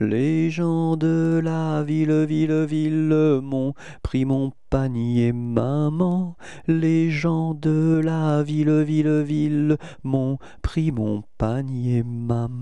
Les gens de la ville, ville, ville m'ont pris mon panier maman. Les gens de la ville, ville, ville m'ont pris mon panier maman.